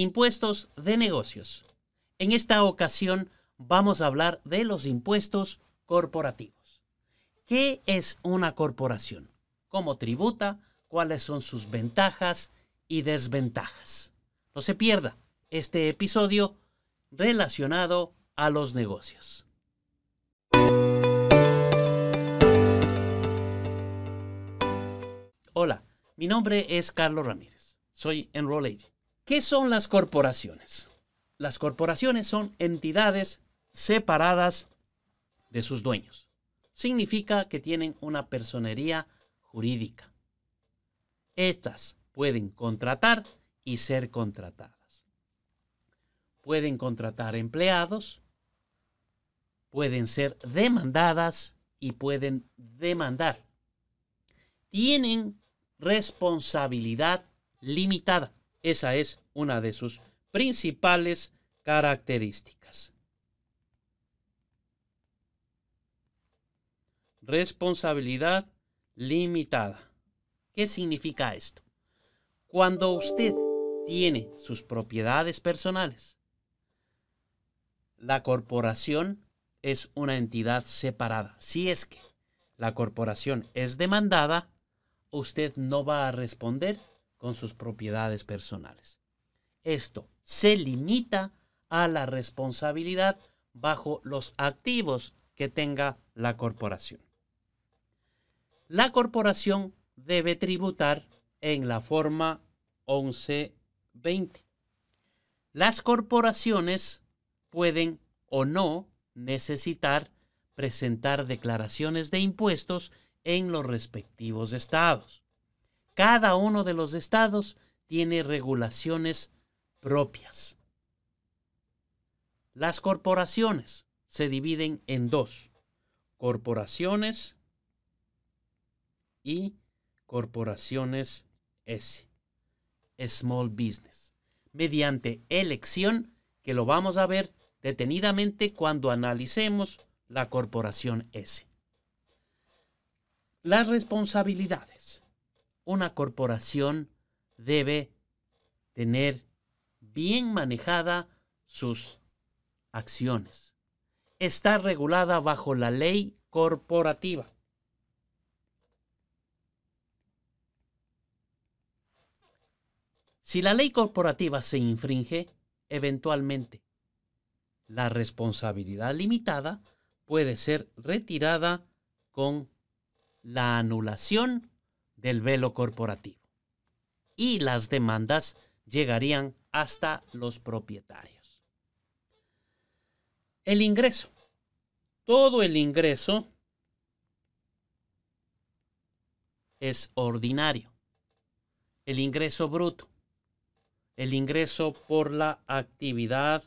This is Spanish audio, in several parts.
Impuestos de negocios. En esta ocasión vamos a hablar de los impuestos corporativos. ¿Qué es una corporación? ¿Cómo tributa? ¿Cuáles son sus ventajas y desventajas? No se pierda este episodio relacionado a los negocios. Hola, mi nombre es Carlos Ramírez. Soy Enroll ¿Qué son las corporaciones? Las corporaciones son entidades separadas de sus dueños. Significa que tienen una personería jurídica. Estas pueden contratar y ser contratadas. Pueden contratar empleados, pueden ser demandadas y pueden demandar. Tienen responsabilidad limitada. Esa es una de sus principales características. Responsabilidad limitada. ¿Qué significa esto? Cuando usted tiene sus propiedades personales, la corporación es una entidad separada. Si es que la corporación es demandada, usted no va a responder con sus propiedades personales. Esto se limita a la responsabilidad bajo los activos que tenga la corporación. La corporación debe tributar en la forma 1120. Las corporaciones pueden o no necesitar presentar declaraciones de impuestos en los respectivos estados. Cada uno de los estados tiene regulaciones propias. Las corporaciones se dividen en dos, corporaciones y corporaciones S, Small Business, mediante elección que lo vamos a ver detenidamente cuando analicemos la corporación S. Las responsabilidades una corporación debe tener bien manejada sus acciones. Está regulada bajo la ley corporativa. Si la ley corporativa se infringe, eventualmente la responsabilidad limitada puede ser retirada con la anulación del velo corporativo. Y las demandas llegarían hasta los propietarios. El ingreso. Todo el ingreso es ordinario. El ingreso bruto. El ingreso por la actividad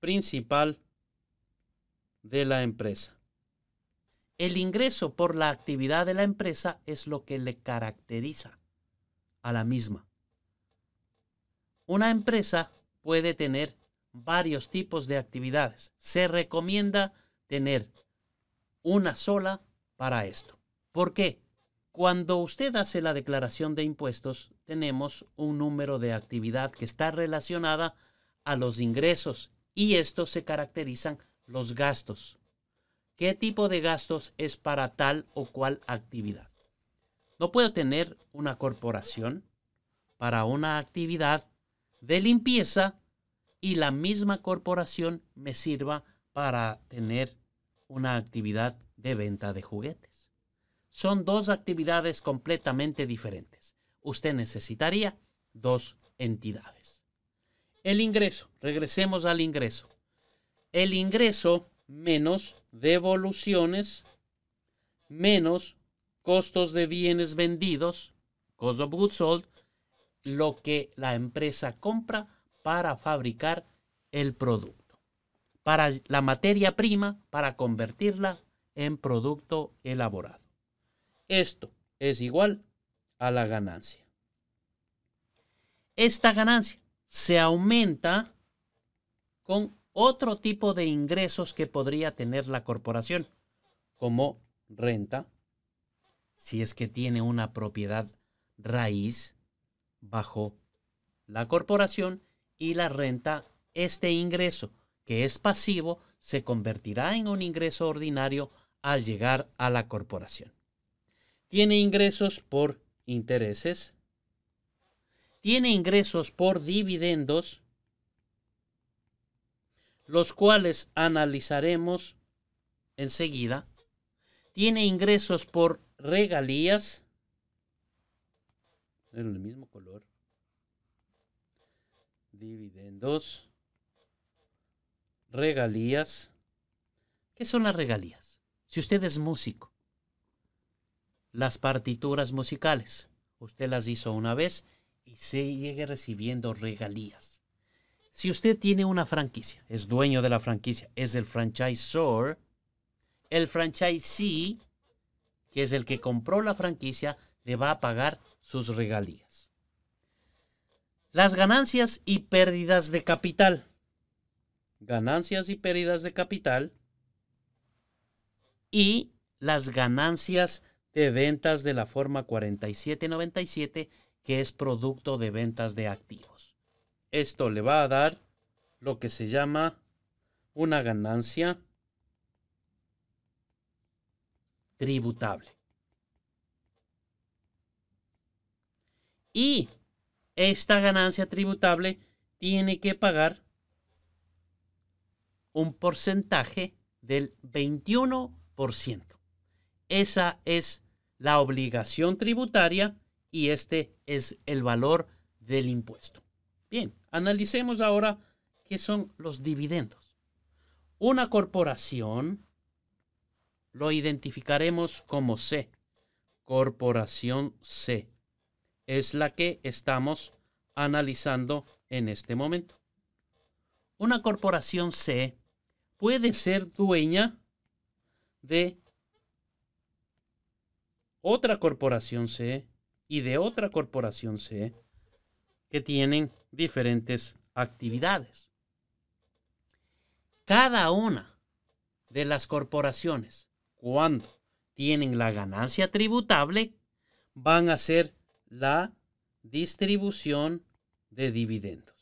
principal de la empresa. El ingreso por la actividad de la empresa es lo que le caracteriza a la misma. Una empresa puede tener varios tipos de actividades. Se recomienda tener una sola para esto. ¿Por qué? Cuando usted hace la declaración de impuestos, tenemos un número de actividad que está relacionada a los ingresos y estos se caracterizan los gastos qué tipo de gastos es para tal o cual actividad. No puedo tener una corporación para una actividad de limpieza y la misma corporación me sirva para tener una actividad de venta de juguetes. Son dos actividades completamente diferentes. Usted necesitaría dos entidades. El ingreso, regresemos al ingreso. El ingreso menos devoluciones, menos costos de bienes vendidos, cost of goods sold, lo que la empresa compra para fabricar el producto, para la materia prima, para convertirla en producto elaborado. Esto es igual a la ganancia. Esta ganancia se aumenta con otro tipo de ingresos que podría tener la corporación, como renta, si es que tiene una propiedad raíz bajo la corporación y la renta, este ingreso que es pasivo se convertirá en un ingreso ordinario al llegar a la corporación. Tiene ingresos por intereses, tiene ingresos por dividendos, los cuales analizaremos enseguida, tiene ingresos por regalías, en el mismo color, dividendos, regalías. ¿Qué son las regalías? Si usted es músico, las partituras musicales, usted las hizo una vez y sigue recibiendo regalías. Si usted tiene una franquicia, es dueño de la franquicia, es el franchisor, el franchisee, que es el que compró la franquicia, le va a pagar sus regalías. Las ganancias y pérdidas de capital. Ganancias y pérdidas de capital. Y las ganancias de ventas de la forma 4797, que es producto de ventas de activos. Esto le va a dar lo que se llama una ganancia tributable. Y esta ganancia tributable tiene que pagar un porcentaje del 21%. Esa es la obligación tributaria y este es el valor del impuesto. Bien, analicemos ahora qué son los dividendos. Una corporación lo identificaremos como C, corporación C. Es la que estamos analizando en este momento. Una corporación C puede ser dueña de otra corporación C y de otra corporación C tienen diferentes actividades. Cada una de las corporaciones, cuando tienen la ganancia tributable, van a hacer la distribución de dividendos.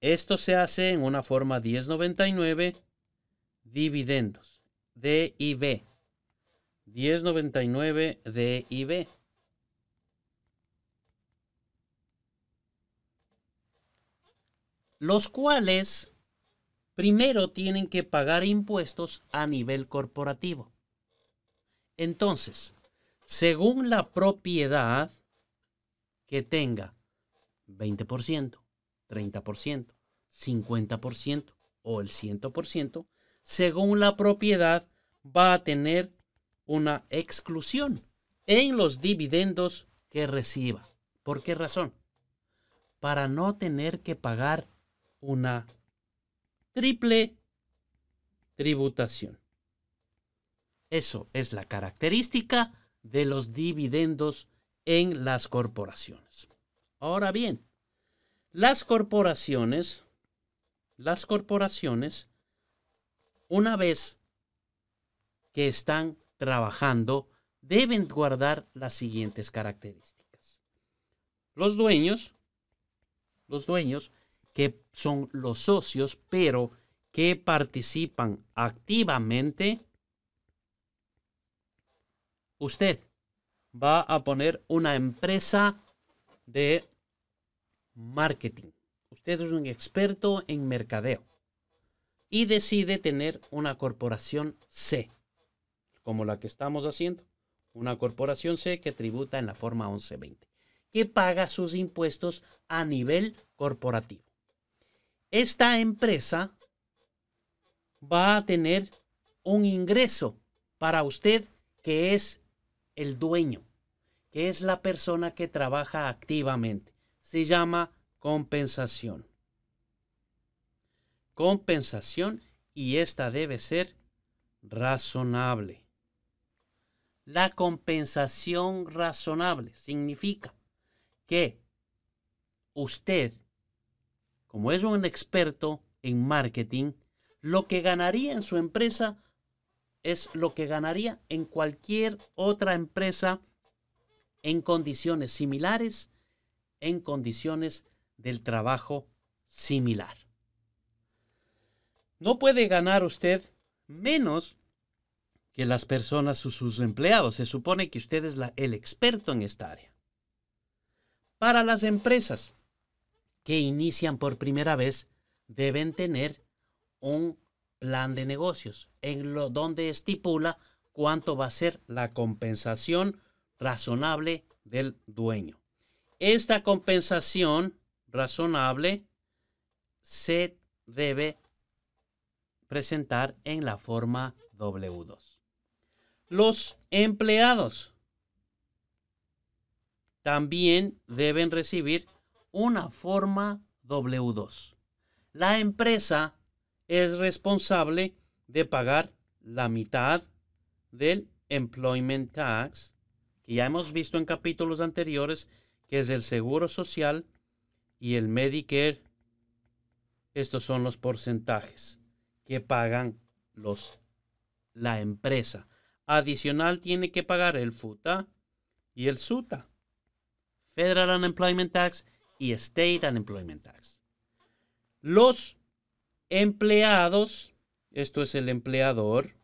Esto se hace en una forma 1099 dividendos, DIB 1099 DIB los cuales primero tienen que pagar impuestos a nivel corporativo. Entonces, según la propiedad que tenga, 20%, 30%, 50% o el 100%, según la propiedad va a tener una exclusión en los dividendos que reciba. ¿Por qué razón? Para no tener que pagar una triple tributación. Eso es la característica de los dividendos en las corporaciones. Ahora bien, las corporaciones, las corporaciones, una vez que están trabajando, deben guardar las siguientes características. Los dueños, los dueños que son los socios, pero que participan activamente, usted va a poner una empresa de marketing. Usted es un experto en mercadeo y decide tener una corporación C, como la que estamos haciendo, una corporación C que tributa en la forma 1120, que paga sus impuestos a nivel corporativo esta empresa va a tener un ingreso para usted que es el dueño, que es la persona que trabaja activamente. Se llama compensación. Compensación y esta debe ser razonable. La compensación razonable significa que usted como es un experto en marketing, lo que ganaría en su empresa es lo que ganaría en cualquier otra empresa en condiciones similares, en condiciones del trabajo similar. No puede ganar usted menos que las personas, o sus empleados. Se supone que usted es el experto en esta área. Para las empresas, que inician por primera vez deben tener un plan de negocios en lo donde estipula cuánto va a ser la compensación razonable del dueño. Esta compensación razonable se debe presentar en la forma W2. Los empleados también deben recibir una forma W2. La empresa es responsable de pagar la mitad del employment tax, que ya hemos visto en capítulos anteriores, que es el seguro social y el Medicare. Estos son los porcentajes que pagan los la empresa. Adicional tiene que pagar el FUTA y el SUTA. Federal Unemployment Tax y State Unemployment Tax. Los empleados, esto es el empleador,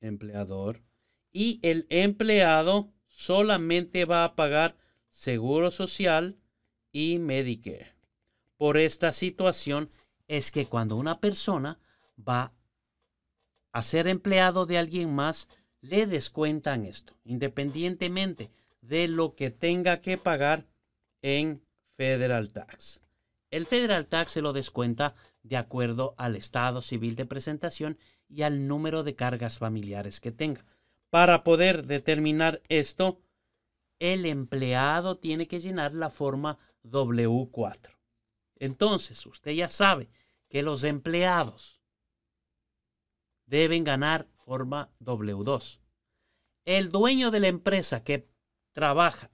empleador, y el empleado solamente va a pagar Seguro Social y Medicare. Por esta situación es que cuando una persona va a ser empleado de alguien más, le descuentan esto, independientemente de lo que tenga que pagar en Federal Tax. El Federal Tax se lo descuenta de acuerdo al estado civil de presentación y al número de cargas familiares que tenga. Para poder determinar esto, el empleado tiene que llenar la forma W4. Entonces, usted ya sabe que los empleados deben ganar forma W2. El dueño de la empresa que trabaja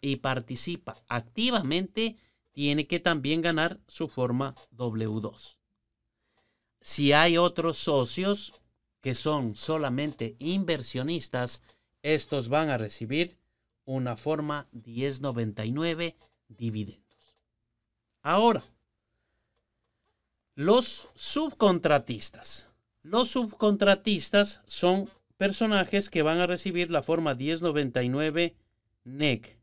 y participa activamente, tiene que también ganar su forma W2. Si hay otros socios que son solamente inversionistas, estos van a recibir una forma 1099 dividendos. Ahora, los subcontratistas. Los subcontratistas son personajes que van a recibir la forma 1099 NEC,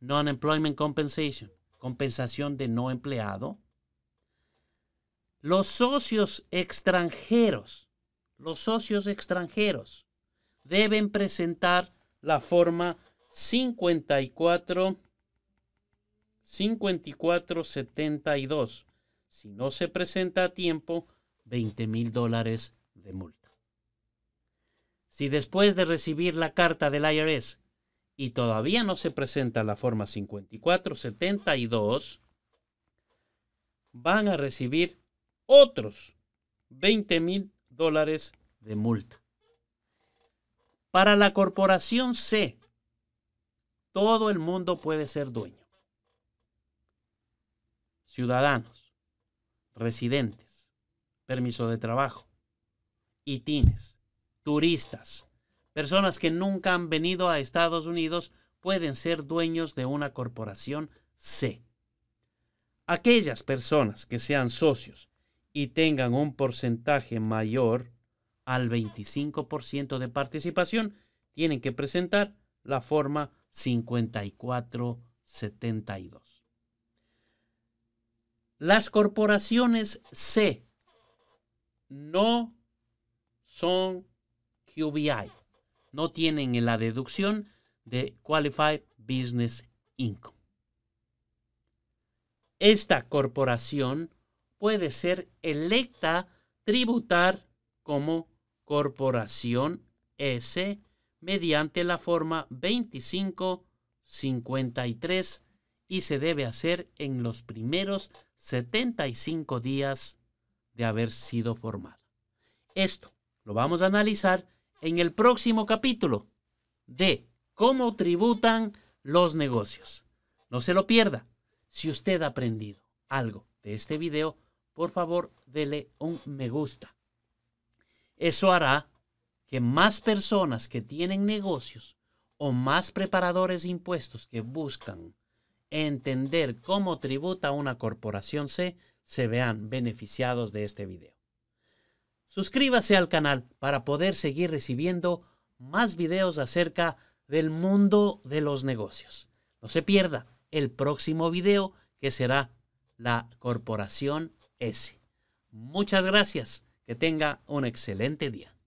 Non-Employment Compensation, compensación de no empleado. Los socios extranjeros, los socios extranjeros deben presentar la forma 54 5472. Si no se presenta a tiempo, 20 mil dólares de multa. Si después de recibir la carta del IRS y todavía no se presenta la forma 5472, van a recibir otros 20 mil dólares de multa. Para la corporación C, todo el mundo puede ser dueño. Ciudadanos, residentes, permiso de trabajo, itines, turistas, Personas que nunca han venido a Estados Unidos pueden ser dueños de una corporación C. Aquellas personas que sean socios y tengan un porcentaje mayor al 25% de participación tienen que presentar la forma 5472. Las corporaciones C no son QBI no tienen la deducción de Qualified Business Income. Esta corporación puede ser electa tributar como corporación S mediante la forma 2553 y se debe hacer en los primeros 75 días de haber sido formada. Esto lo vamos a analizar en el próximo capítulo de cómo tributan los negocios. No se lo pierda. Si usted ha aprendido algo de este video, por favor, dele un me gusta. Eso hará que más personas que tienen negocios o más preparadores de impuestos que buscan entender cómo tributa una corporación C se vean beneficiados de este video. Suscríbase al canal para poder seguir recibiendo más videos acerca del mundo de los negocios. No se pierda el próximo video que será la Corporación S. Muchas gracias. Que tenga un excelente día.